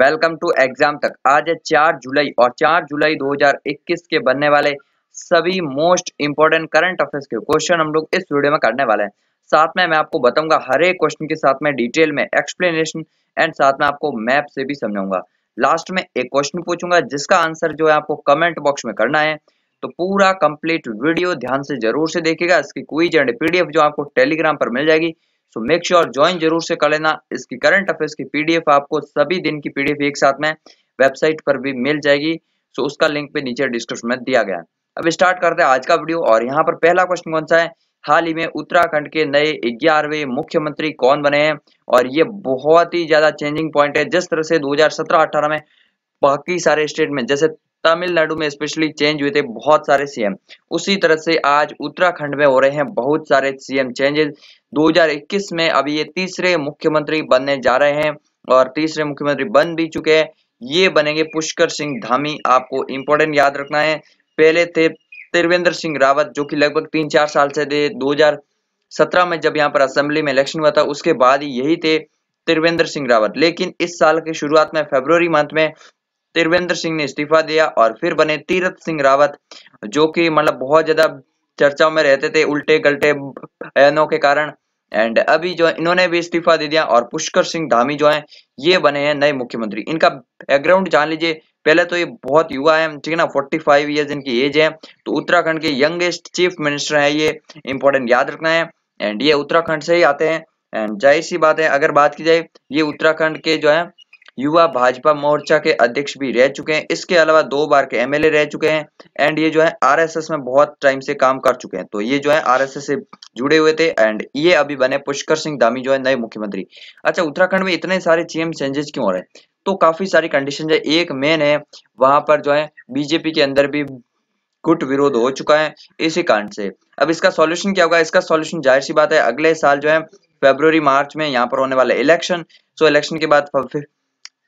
welcome to exam तक आज है चार जुलाई और चार जुलाई 2021 के बनने वाले सभी मोस्ट इंपॉर्टेंट करंट अफेयर्स के क्वेश्चन हम लोग इस वीडियो में करने वाले हैं साथ में मैं आपको बताऊंगा हर एक क्वेश्चन के साथ में डिटेल में एक्सप्लेनेशन एंड साथ में आपको मैप से भी समझाऊंगा लास्ट में एक क्वेश्चन पूछूंगा जिसका आंसर जो है आपको कमेंट बॉक्स में करना है तो पूरा कंप्लीट वीडियो ध्यान से जरूर से देखेगा इसकी क्विज एंड पीडीएफ जो आपको टेलीग्राम पर मिल जाएगी सो मेक श्योर ज्वाइन जरूर से कर लेना इसकी करंट अफेयर्स की पीडीएफ आपको सभी दिन की पीडीएफ एक साथ में वेबसाइट पर भी मिल जाएगी सो उसका लिंक भी नीचे डिस्क्रिप्शन में दिया गया है अब स्टार्ट करते हैं आज का वीडियो और यहाँ पर पहला क्वेश्चन कौन सा है हाल ही में उत्तराखंड के नए ग्यारहवे मुख्यमंत्री कौन बने हैं और ये बहुत ही ज्यादा चेंजिंग पॉइंट है जिस तरह से 2017-18 में बाकी सारे स्टेट में जैसे तमिलनाडु में स्पेशली चेंज हुए थे बहुत सारे सीएम उसी तरह से आज उत्तराखंड में हो रहे हैं बहुत सारे सीएम चेंजेस 2021 में अभी ये तीसरे मुख्यमंत्री बनने जा रहे हैं और तीसरे मुख्यमंत्री बन भी चुके हैं ये बनेंगे पुष्कर सिंह धामी आपको इंपॉर्टेंट याद रखना है पहले थे त्रिवेंद्र सिंह रावत जो की लगभग तीन चार साल से थे दो में जब यहाँ पर असेंबली में इलेक्शन हुआ था उसके बाद यही थे त्रिवेंद्र सिंह रावत लेकिन इस साल के शुरुआत में फेब्रवरी मंथ में त्रिवेंद्र सिंह ने इस्तीफा दिया और फिर बने तीरथ सिंह रावत जो कि मतलब बहुत ज्यादा चर्चाओं में रहते थे उल्टे गलटे बयानों के कारण एंड अभी जो इन्होंने भी इस्तीफा दे दिया और पुष्कर सिंह धामी जो है ये बने हैं नए मुख्यमंत्री इनका बैकग्राउंड जान लीजिए पहले तो ये बहुत युवा है ठीक है ना 45 फाइव ईयर इनकी एज है तो उत्तराखंड के यंगेस्ट चीफ मिनिस्टर है ये इंपॉर्टेंट याद रखना है एंड ये उत्तराखंड से ही आते हैं एंड जाहिर सी बात है अगर बात की जाए ये उत्तराखंड के जो है युवा भाजपा मोर्चा के अध्यक्ष भी रह चुके हैं इसके अलावा दो बार के एमएलए रह चुके हैं एंड ये जो है आरएसएस में बहुत टाइम से काम कर चुके हैं तो ये जो है आरएसएस से जुड़े हुए थे एंड ये अभी बने पुष्कर सिंह धामी जो है नए मुख्यमंत्री अच्छा उत्तराखंड में इतने सारे सीएम चेंजेस क्यों हो रहे हैं तो काफी सारी कंडीशन है एक मेन है वहां पर जो है बीजेपी के अंदर भी गुट विरोध हो चुका है इसी कारण से अब इसका सॉल्यूशन क्या होगा इसका सॉल्यूशन जाहिर सी बात है अगले साल जो है फेबर मार्च में यहाँ पर होने वाला इलेक्शन सो इलेक्शन के बाद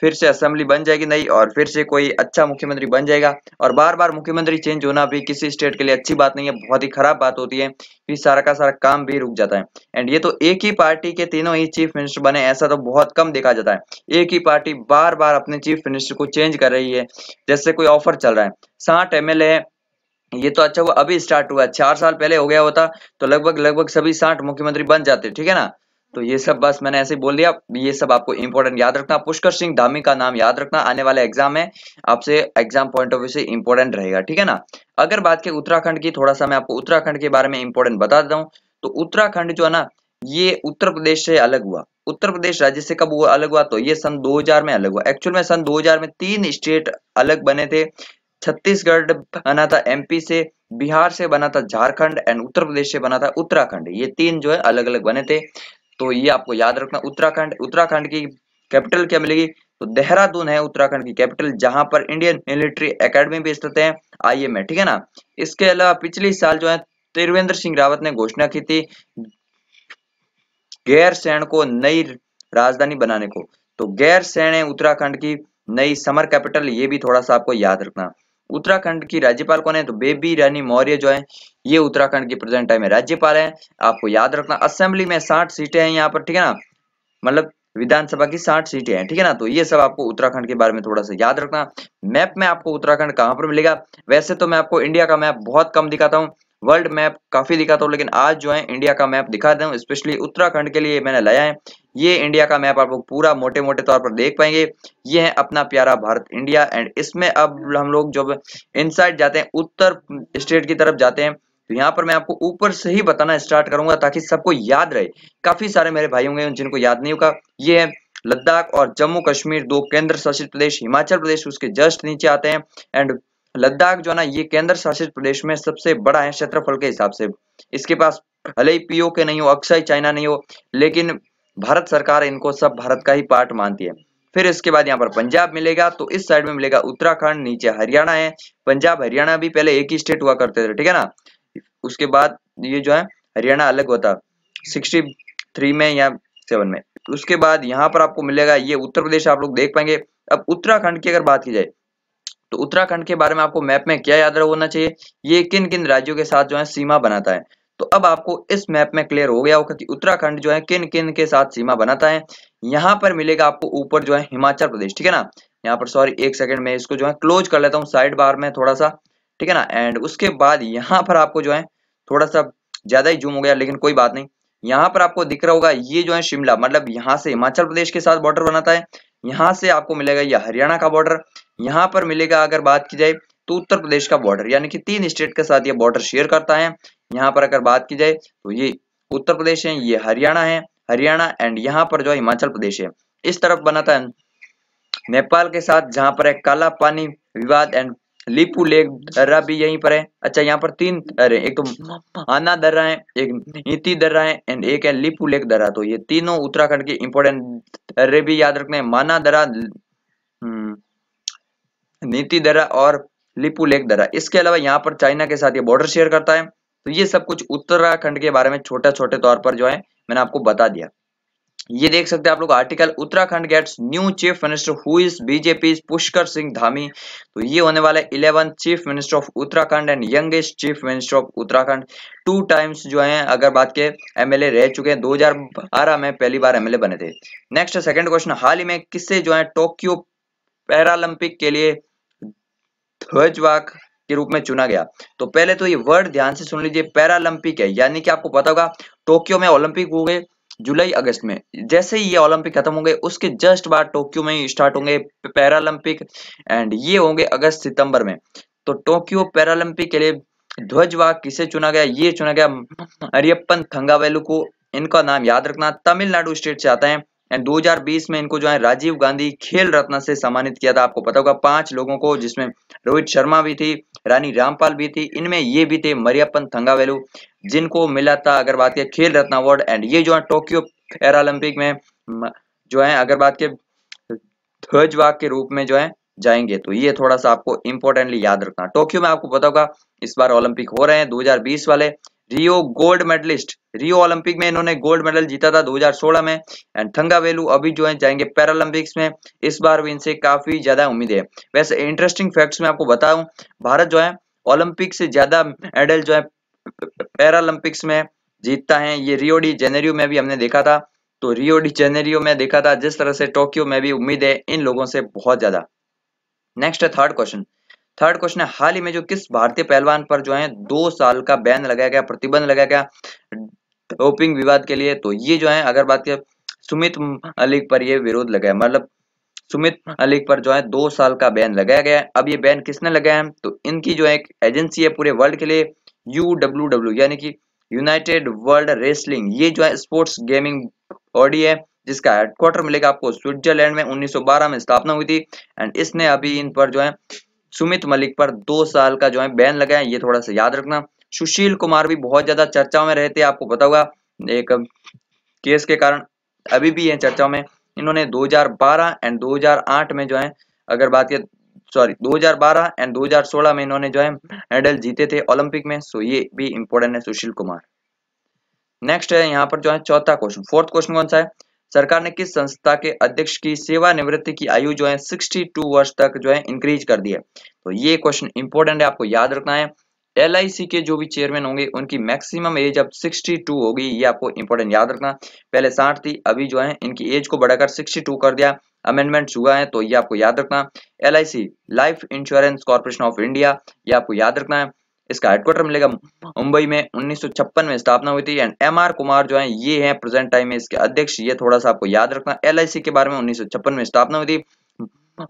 फिर से असेंबली बन जाएगी नई और फिर से कोई अच्छा मुख्यमंत्री बन जाएगा और बार बार मुख्यमंत्री चेंज होना भी किसी स्टेट के लिए अच्छी बात नहीं है बहुत ही खराब बात होती है कि सारा का सारा काम भी रुक जाता है एंड ये तो एक ही पार्टी के तीनों ही चीफ मिनिस्टर बने ऐसा तो बहुत कम देखा जाता है एक ही पार्टी बार बार अपने चीफ मिनिस्टर को चेंज कर रही है जैसे कोई ऑफर चल रहा है साठ एम है ये तो अच्छा हुआ अभी स्टार्ट हुआ चार साल पहले हो गया होता तो लगभग लगभग सभी साठ मुख्यमंत्री बन जाते ठीक है ना तो ये सब बस मैंने ऐसे बोल दिया ये सब आपको इंपॉर्टेंट याद रखना पुष्कर सिंह धामी का नाम याद रखना आने वाले एग्जाम में आपसे एग्जाम पॉइंट ऑफ व्यू से इंपॉर्टेंट रहेगा ठीक है ना अगर बात की उत्तराखंड की थोड़ा सा मैं आपको उत्तराखंड के बारे में इंपॉर्टेंट बता देता हूँ तो उत्तराखंड जो है ना ये उत्तर प्रदेश से अलग हुआ उत्तर प्रदेश राज्य से कब हुआ अलग हुआ तो ये सन 2000 में अलग हुआ एक्चुअल में सन 2000 में तीन स्टेट अलग बने थे छत्तीसगढ़ बना था एमपी से बिहार से बना था झारखंड एंड उत्तर प्रदेश से बना था उत्तराखंड ये तीन जो है अलग अलग बने थे तो ये आपको याद रखना उत्तराखंड उत्तराखंड की कैपिटल क्या मिलेगी तो देहरादून है उत्तराखंड की कैपिटल जहां पर इंडियन मिलिट्री एकेडमी भी स्थित है आई एम ठीक है ना इसके अलावा पिछले साल जो है त्रिवेंद्र सिंह रावत ने घोषणा की थी गैर सैन को नई राजधानी बनाने को तो गैर सैन है उत्तराखंड की नई समर कैपिटल ये भी थोड़ा सा आपको याद रखना उत्तराखंड की राज्यपाल कौन है तो बेबी रानी मौर्य जो है ये उत्तराखंड की प्रेजेंट टाइम में राज्यपाल है आपको याद रखना असेंबली में साठ सीटें हैं यहाँ पर ठीक है ना मतलब विधानसभा की साठ सीटें हैं ठीक है ना तो ये सब आपको उत्तराखंड के बारे में थोड़ा सा याद रखना मैप में आपको उत्तराखंड कहाँ पर मिलेगा वैसे तो मैं आपको इंडिया का मैप बहुत कम दिखाता हूँ वर्ल्ड मैप काफी दिखाता हूँ लेकिन आज जो है इंडिया का मैप दिखा दे स्पेशली उत्तराखंड के लिए मैंने लाया है ये इंडिया का मैप आप लोग पूरा मोटे मोटे तौर पर देख पाएंगे ये है अपना प्यारा भारत इंडिया एंड इसमें अब हम लोग जब इनसाइड जाते हैं उत्तर स्टेट की तरफ जाते हैं तो यहाँ पर मैं आपको ऊपर से ही बताना स्टार्ट करूंगा ताकि सबको याद रहे काफी सारे मेरे भाई होंगे जिनको याद नहीं होगा ये है लद्दाख और जम्मू कश्मीर दो केंद्र शासित प्रदेश हिमाचल प्रदेश उसके जस्ट नीचे आते हैं एंड लद्दाख जो है ना ये केंद्र शासित प्रदेश में सबसे बड़ा है क्षेत्रफल के हिसाब से इसके पास भले ही पीओ के नहीं हो अक्सर चाइना नहीं हो लेकिन भारत सरकार इनको सब भारत का ही पार्ट मानती है फिर इसके बाद यहाँ पर पंजाब मिलेगा तो इस साइड में मिलेगा उत्तराखंड नीचे हरियाणा है पंजाब हरियाणा भी पहले एक ही स्टेट हुआ करते थे ठीक है ना उसके बाद ये जो है हरियाणा अलग होता सिक्सटी थ्री में या सेवन में उसके बाद यहाँ पर आपको मिलेगा ये उत्तर प्रदेश आप लोग देख पाएंगे अब उत्तराखंड की अगर बात की जाए तो उत्तराखंड के बारे में आपको मैप में क्या याद होना चाहिए ये किन किन राज्यों के साथ जो है सीमा बनाता है तो अब आपको इस मैप में क्लियर हो गया होगा कि उत्तराखंड जो है किन किन के साथ सीमा बनाता है यहाँ पर मिलेगा आपको ऊपर जो है हिमाचल प्रदेश ठीक है ना यहाँ पर सॉरी एक सेकंड में इसको जो है क्लोज कर लेता हूँ साइड बार में थोड़ा सा ठीक है ना एंड उसके बाद यहाँ पर आपको जो है थोड़ा सा ज्यादा ही जूम हो गया लेकिन कोई बात नहीं यहाँ पर आपको दिख रहा होगा ये जो है शिमला मतलब यहाँ से हिमाचल प्रदेश के साथ बॉर्डर बनाता है यहाँ से आपको मिलेगा ये हरियाणा का बॉर्डर यहाँ पर मिलेगा अगर बात की जाए तो उत्तर प्रदेश का बॉर्डर यानी कि तीन स्टेट के साथ ये बॉर्डर शेयर करता है यहाँ पर अगर बात की जाए तो ये उत्तर प्रदेश है ये हरियाणा है हरियाणा एंड यहाँ पर जो है हिमाचल प्रदेश है इस तरफ बनाता है नेपाल के साथ जहां पर है काला पानी विवाद एंड लिपू लेक दर्रा भी यहीं पर है अच्छा यहाँ पर तीन दर्रे एक तो आना दर्रा है एक नीति दर्रा है एंड एक है लिपू लेक दर्रा तो ये तीनों उत्तराखंड के इंपोर्टेंट दर्रे भी याद रखने माना दर्रा हम्म, नीति दर्रा और लिपू लेक दर्रा इसके अलावा यहाँ पर चाइना के साथ ये बॉर्डर शेयर करता है तो ये सब कुछ उत्तराखंड के बारे में छोटे छोटे तौर पर जो है मैंने आपको बता दिया ये देख सकते हैं आप लोग article Uttarakhand gets new chief minister who is BJP Pushkar Singh Dhami तो ये होने वाला है eleven chief minister of Uttarakhand and youngest chief minister of Uttarakhand two times जो है अगर बात के एमएलए रह चुके हैं 2012 में पहली बार एमएलए बने थे नेक्स्ट सेकेंड क्वेश्चन हाल ही में किससे जो है टोक्यो पैरालंपिक के लिए ध्वजवाक के रूप में चुना गया तो पहले तो ये वर्ड ध्यान से सुन लीजिए पैरालंपिक है यानी कि आपको पता होगा टोक्यो में ओलंपिक हुए जुलाई अगस्त में जैसे ही ये ओलंपिक खत्म होंगे उसके जस्ट बाद टोक्यो में स्टार्ट होंगे पैरालंपिक एंड ये होंगे अगस्त सितंबर में तो टोक्यो पैरालंपिक के लिए ध्वजवाग किसे चुना गया ये चुना गया अरियपन थंगावेलू को इनका नाम याद रखना तमिलनाडु स्टेट से आता है एंड 2020 में इनको जो है राजीव गांधी खेल रत्न से सम्मानित किया था आपको पता होगा पांच लोगों को जिसमें रोहित शर्मा भी थी रानी रामपाल भी थी इनमें ये भी थे मरियापन थंगावेलू जिनको मिला था अगर बात किया खेल रत्न अवार्ड एंड ये जो है टोक्यो पैरालंपिक में जो है अगर बात के ध्वजवाग के रूप में जो है जाएंगे तो ये थोड़ा सा आपको इंपॉर्टेंटली याद रखना टोक्यो में आपको पता होगा इस बार ओलंपिक हो रहे हैं 2020 वाले Rio gold medalist Rio Olympic में इन्होंने गोल्ड मेडल जीता था 2016 में एंड थंगा वेलू अभी जो है जाएंगे पैरालंपिक्स में इस बार भी इनसे काफी ज्यादा उम्मीद है वैसे इंटरेस्टिंग फैक्ट्स में आपको बताऊं भारत जो है ओलंपिक से ज्यादा मेडल जो है पैरालंपिक्स में जीतता है ये रियो डी जेनेरियो में भी हमने देखा था तो रियो डी जेनेरियो में देखा था जिस तरह से टोक्यो में भी उम्मीद है इन लोगों से बहुत ज्यादा नेक्स्ट है थर्ड क्वेश्चन थर्ड क्वेश्चन है हाल ही में जो किस भारतीय पहलवान पर जो है दो साल का बैन लगाया गया प्रतिबंध लगाया गया डोपिंग विवाद के लिए तो ये जो है अगर बात करें सुमित मलिक पर यह विरोध लगाया मतलब सुमित मलिक पर जो है दो साल का बैन लगाया गया अब ये बैन किसने लगाया है तो इनकी जो है एक एजेंसी है पूरे वर्ल्ड के लिए यू यानी कि यूनाइटेड वर्ल्ड रेसलिंग ये जो है स्पोर्ट्स गेमिंग बॉडी है जिसका हेडक्वार्टर मिलेगा आपको स्विट्जरलैंड में 1912 में स्थापना हुई थी एंड इसने अभी इन पर जो है सुमित मलिक पर दो साल का जो है बैन लगा ये थोड़ा सा याद रखना सुशील कुमार भी बहुत ज्यादा चर्चा में रहते आपको पता होगा एक केस के कारण अभी भी है चर्चा में इन्होंने 2012 एंड 2008 में जो है अगर बात की सॉरी 2012 एंड 2016 में इन्होंने जो है मेडल जीते थे ओलंपिक में सो ये भी इंपॉर्टेंट है सुशील कुमार नेक्स्ट है यहाँ पर जो है चौथा क्वेश्चन फोर्थ क्वेश्चन कौन सा है सरकार ने किस संस्था के अध्यक्ष की सेवानिवृत्ति की आयु जो है 62 वर्ष तक जो है इंक्रीज कर दी है तो ये क्वेश्चन इंपॉर्टेंट है आपको याद रखना है एल के जो भी चेयरमैन होंगे उनकी मैक्सिमम एज अब 62 होगी ये आपको इंपॉर्टेंट याद रखना पहले 60 थी अभी जो है इनकी एज को बढ़ाकर 62 कर दिया अमेंडमेंट हुआ है तो ये आपको याद रखना L life insurance corporation of India ये आपको याद रखना है इसका हेडक्वार्टर मिलेगा मुंबई में उन्नीस में स्थापना हुई थी एंड एम आर कुमार जो है ये है प्रेजेंट टाइम में इसके अध्यक्ष ये थोड़ा सा आपको याद रखना एल के बारे में उन्नीस में स्थापना हुई थी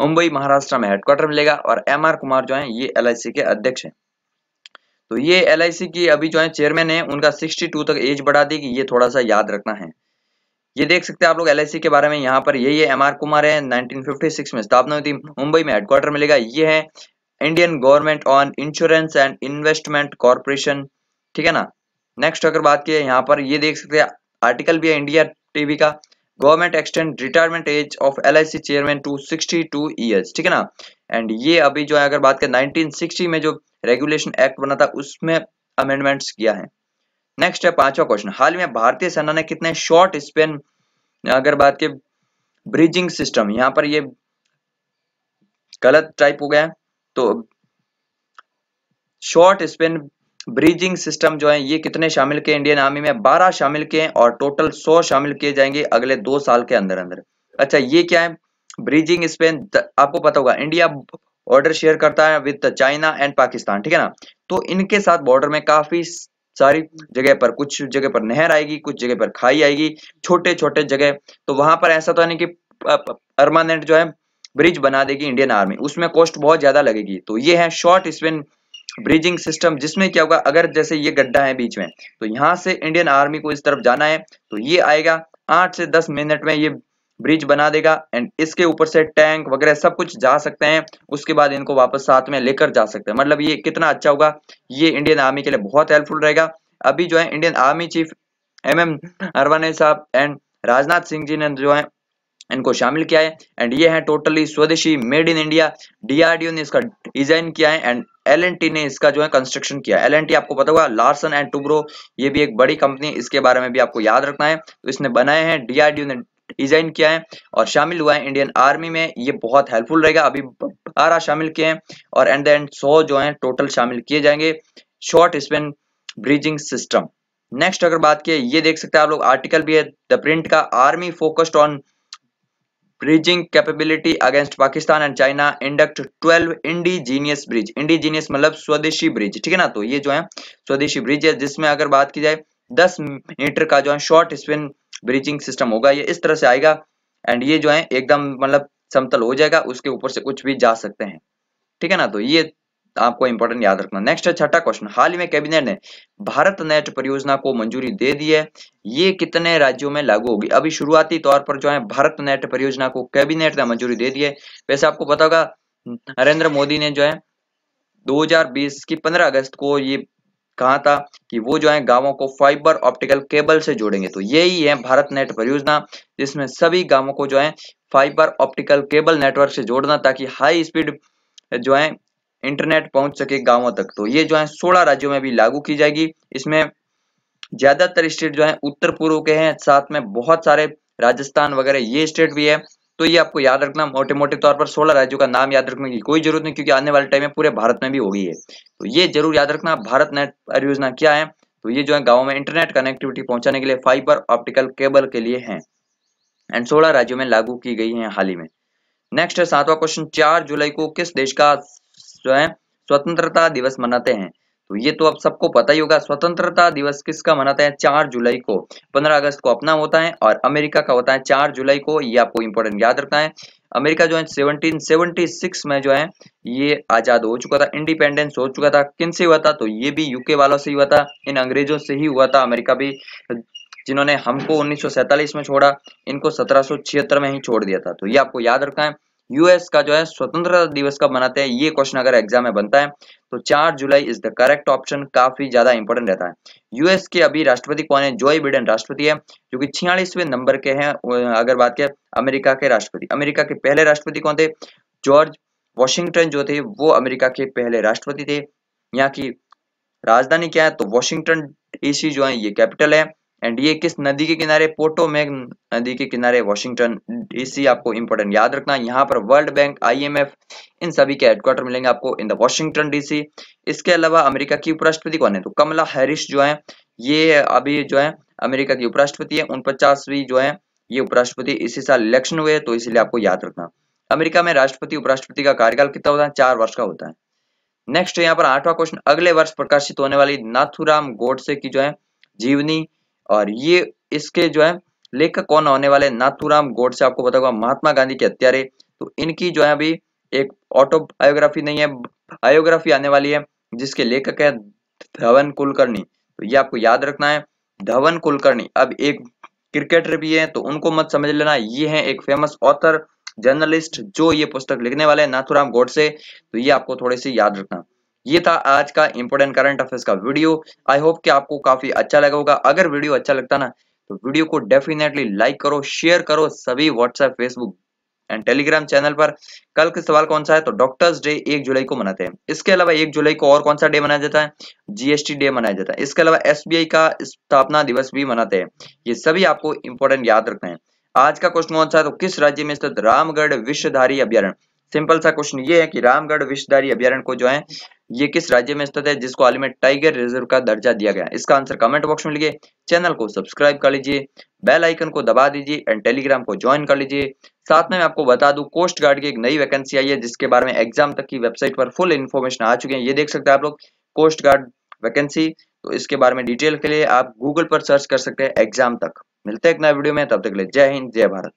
मुंबई महाराष्ट्र में हेडक्वार्टर मिलेगा और एम आर कुमार जो है ये एल के अध्यक्ष है तो ये एल की अभी जो है चेयरमैन है उनका 62 तक एज बढ़ा दी कि ये थोड़ा सा याद रखना है ये देख सकते हैं आप लोग एल के बारे में यहाँ पर यही है एम आर कुमार है 1956 में स्थापना हुई थी मुंबई में हेडक्वार्टर मिलेगा ये है Indian government on insurance and investment corporation ठीक है ना नेक्स्ट अगर बात की यहाँ पर ये देख सकते हैं आर्टिकल भी है इंडिया टीवी का government extend retirement age of L chairman to 62 years ठीक है ना एंड ये अभी जो है अगर बात करें 1960 में जो रेगुलेशन एक्ट बना था उसमें अमेंडमेंट किया है नेक्स्ट है पांचवा क्वेश्चन हाल में भारतीय सेना ने कितने शॉर्ट स्पेन अगर बात के ब्रिजिंग सिस्टम यहाँ पर ये गलत टाइप हो गया है तो शॉर्ट स्पिन ब्रीजिंग सिस्टम जो है ये कितने शामिल किए इंडियन आर्मी में 12 शामिल किए और टोटल 100 शामिल किए जाएंगे अगले दो साल के अंदर अंदर अच्छा ये क्या है ब्रीजिंग स्पेन आपको पता होगा इंडिया बॉर्डर शेयर करता है विद चाइना एंड पाकिस्तान ठीक है ना तो इनके साथ बॉर्डर में काफी सारी जगह पर कुछ जगह पर नहर आएगी कुछ जगह पर खाई आएगी छोटे छोटे जगह तो वहां पर ऐसा तो नहीं कि परमानेंट जो है ब्रिज बना देगी इंडियन आर्मी उसमें कॉस्ट बहुत ज्यादा लगेगी तो ये है शॉर्ट स्पिन ब्रिजिंग सिस्टम जिसमें क्या होगा अगर जैसे ये गड्ढा है बीच में तो यहाँ से इंडियन आर्मी को इस तरफ जाना है तो ये आएगा आठ से दस मिनट में ये ब्रिज बना देगा एंड इसके ऊपर से टैंक वगैरह सब कुछ जा सकते हैं उसके बाद इनको वापस साथ में लेकर जा सकते हैं मतलब ये कितना अच्छा होगा ये इंडियन आर्मी के लिए बहुत हेल्पफुल रहेगा अभी जो है Indian army chief M M साहब एंड राजनाथ सिंह जी ने जो है इनको शामिल किया है एंड ये है टोटली स्वदेशी मेड इन इंडिया डीआरडीओ ने इसका डिजाइन किया है एंड एल ने इसका जो है कंस्ट्रक्शन किया एल आपको पता होगा लार्सन एंड टूब्रो ये भी एक बड़ी कंपनी इसके बारे में भी आपको याद रखना है तो इसने बनाए हैं डीआरडीओ ने डिजाइन किया है और शामिल हुआ है इंडियन आर्मी में ये बहुत हेल्पफुल रहेगा अभी बारह शामिल किए हैं और एंड एंड सौ जो है टोटल शामिल किए जाएंगे short span bridging system next अगर बात की ये देख सकते हैं आप लोग आर्टिकल भी है द प्रिंट का army focused on bridging capability against Pakistan and China induct 12 indigenous bridge indigenous मतलब स्वदेशी ब्रिज ठीक है ना तो ये जो है स्वदेशी ब्रिज है जिसमें अगर बात की जाए 10 मीटर का जो है शॉर्ट स्पिन ब्रिजिंग सिस्टम होगा ये इस तरह से आएगा एंड ये जो है एकदम मतलब समतल हो जाएगा उसके ऊपर से कुछ भी जा सकते हैं ठीक है ना तो ये आपको इंपॉर्टेंट याद रखना नेक्स्ट है छठा क्वेश्चन हाल ही में कैबिनेट ने भारत नेट परियोजना को मंजूरी दे दी है ये कितने राज्यों में लागू होगी अभी शुरुआती तौर पर जो है भारत नेट परियोजना को कैबिनेट ने मंजूरी दे दी है वैसे आपको पता होगा नरेंद्र मोदी ने जो है 2020 की 15 अगस्त को ये कहा था कि वो जो है गांवों को फाइबर ऑप्टिकल केबल से जोड़ेंगे तो यही है भारत नेट परियोजना जिसमें सभी गांवों को जो है फाइबर ऑप्टिकल केबल नेटवर्क से जोड़ना ताकि हाई स्पीड जो है इंटरनेट पहुंच सके गांवों तक तो ये जो है सोलह राज्यों में भी लागू की जाएगी इसमें ज्यादातर स्टेट जो है उत्तर पूर्व के हैं साथ में बहुत सारे राजस्थान वगैरह ये स्टेट भी है तो ये आपको याद रखना मोटे मोटे तौर पर सोलह राज्यों का नाम याद रखने की कोई जरूरत नहीं क्योंकि आने वाले टाइम में पूरे भारत में भी होगी है तो ये जरूर याद रखना भारत नेट परियोजना क्या है तो ये जो है गाँव में इंटरनेट कनेक्टिविटी पहुंचाने के लिए फाइबर ऑप्टिकल केबल के लिए है एंड सोलह राज्यों में लागू की गई है हाल ही में नेक्स्ट है सातवां क्वेश्चन चार जुलाई को किस देश का जो है स्वतंत्रता दिवस मनाते हैं तो ये तो आप सबको पता ही होगा स्वतंत्रता दिवस किसका मनाते हैं चार जुलाई को पंद्रह अगस्त को अपना होता है और अमेरिका का होता है चार जुलाई को ये आपको इंपॉर्टेंट याद रखना है अमेरिका जो है 1776 में जो है ये आजाद हो चुका था इंडिपेंडेंस हो चुका था किन से हुआ था तो ये भी यूके वालों से ही हुआ था इन अंग्रेजों से ही हुआ था अमेरिका भी जिन्होंने हमको उन्नीस में छोड़ा इनको सत्रह में ही छोड़ दिया था तो ये आपको याद रखना है यूएस का जो है स्वतंत्रता दिवस कब मनाते हैं ये क्वेश्चन अगर एग्जाम में बनता है तो 4 जुलाई इज द करेक्ट ऑप्शन काफी ज्यादा इंपॉर्टेंट रहता है यूएस के अभी राष्ट्रपति कौन है जोई बिडेन राष्ट्रपति है जो कि छियालीसवें नंबर के हैं अगर बात करें अमेरिका के राष्ट्रपति अमेरिका के पहले राष्ट्रपति कौन थे जॉर्ज वॉशिंगटन जो थे वो अमेरिका के पहले राष्ट्रपति थे यहाँ की राजधानी क्या है तो वॉशिंगटन डीसी जो है ये कैपिटल है एंड ये किस नदी के किनारे पोटोमेग नदी के किनारे वॉशिंगटन डीसी आपको इंपॉर्टेंट याद रखना यहाँ पर वर्ल्ड बैंक आईएमएफ इन सभी के हेडक्वार्टर मिलेंगे आपको इन द वॉशिंगटन डीसी इसके अलावा अमेरिका की उपराष्ट्रपति कौन है तो कमला हैरिस जो है ये अभी जो है अमेरिका की उपराष्ट्रपति है उनपचासवीं जो है ये उपराष्ट्रपति इसी साल इलेक्शन हुए तो इसीलिए आपको याद रखना अमेरिका में राष्ट्रपति उपराष्ट्रपति का कार्यकाल कितना होता है चार वर्ष का होता है नेक्स्ट यहाँ पर आठवां क्वेश्चन अगले वर्ष प्रकाशित होने वाली नाथुराम गोडसे की जो है जीवनी और ये इसके जो है लेखक कौन होने वाले नाथुराम गोड से आपको बताऊंगा महात्मा गांधी के हत्यारे तो इनकी जो है अभी एक ऑटोबायोग्राफी नहीं है बायोग्राफी आने वाली है जिसके लेखक है धवन कुलकर्णी तो ये आपको याद रखना है धवन कुलकर्णी अब एक क्रिकेटर भी है तो उनको मत समझ लेना ये है एक फेमस ऑथर जर्नलिस्ट जो ये पुस्तक लिखने वाले हैं नाथुराम गोडसे तो ये आपको थोड़ी सी याद रखना ये था आज का इंपोर्टेंट करंट अफेयर्स का वीडियो आई होप कि आपको काफी अच्छा लगा होगा अगर वीडियो अच्छा लगता ना तो वीडियो को डेफिनेटली लाइक करो शेयर करो सभी WhatsApp Facebook and Telegram channel पर कल का सवाल कौन सा है तो डॉक्टर्स डे एक जुलाई को मनाते हैं इसके अलावा एक जुलाई को और कौन सा डे मनाया जाता है जीएसटी डे मनाया जाता है इसके अलावा एसबीआई का स्थापना दिवस भी मनाते हैं ये सभी आपको इंपॉर्टेंट याद रखते हैं आज का क्वेश्चन कौन सा है तो किस राज्य में स्थित रामगढ़ विश्वधारी अभ्यारण सिंपल सा क्वेश्चन ये है कि रामगढ़ विश्वधारी अभ्यारण को जो है ये किस राज्य में स्थित है जिसको हाल में टाइगर रिजर्व का दर्जा दिया गया इसका आंसर कमेंट बॉक्स में लिखिए चैनल को सब्सक्राइब कर लीजिए बेल आइकन को दबा दीजिए एंड टेलीग्राम को ज्वाइन कर लीजिए साथ में मैं आपको बता दूं कोस्ट गार्ड की एक नई वैकेंसी आई है जिसके बारे में एग्जाम तक की वेबसाइट पर फुल इन्फॉर्मेशन आ चुके हैं ये देख सकते हैं आप लोग कोस्ट गार्ड वैकेंसी तो इसके बारे में डिटेल के लिए आप गूगल पर सर्च कर सकते हैं एग्जाम तक मिलते हैं एक नए वीडियो में तब तक ले जय हिंद जय भारत